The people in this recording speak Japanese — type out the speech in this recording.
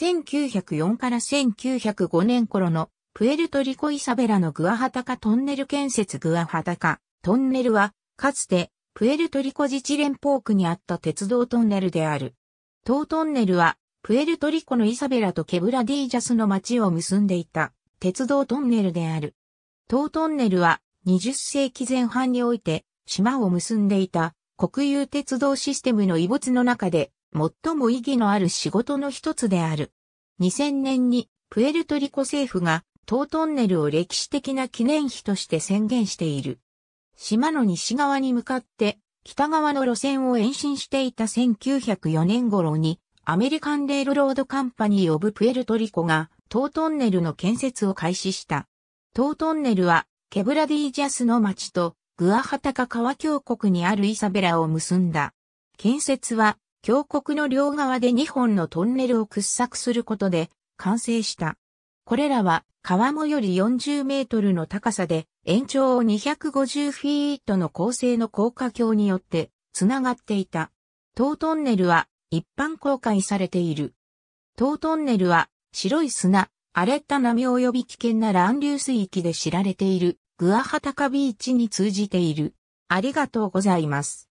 1904から1905年頃のプエルトリコイサベラのグアハタカトンネル建設グアハタカトンネルはかつてプエルトリコ自治連邦区にあった鉄道トンネルである。当トンネルはプエルトリコのイサベラとケブラディージャスの町を結んでいた鉄道トンネルである。当トンネルは20世紀前半において島を結んでいた国有鉄道システムの遺物の中で最も意義のある仕事の一つである。2000年にプエルトリコ政府が東トンネルを歴史的な記念碑として宣言している。島の西側に向かって北側の路線を延伸していた1904年頃にアメリカンレールロードカンパニーオブプエルトリコが東トンネルの建設を開始した。東トンネルはケブラディージャスの町とグアハタカ川峡谷にあるイサベラを結んだ。建設は峡谷の両側で2本のトンネルを掘削することで完成した。これらは川もより40メートルの高さで延長250フィートの構成の高架橋によってつながっていた。当トンネルは一般公開されている。当トンネルは白い砂、荒れた波及び危険な乱流水域で知られているグアハタカビーチに通じている。ありがとうございます。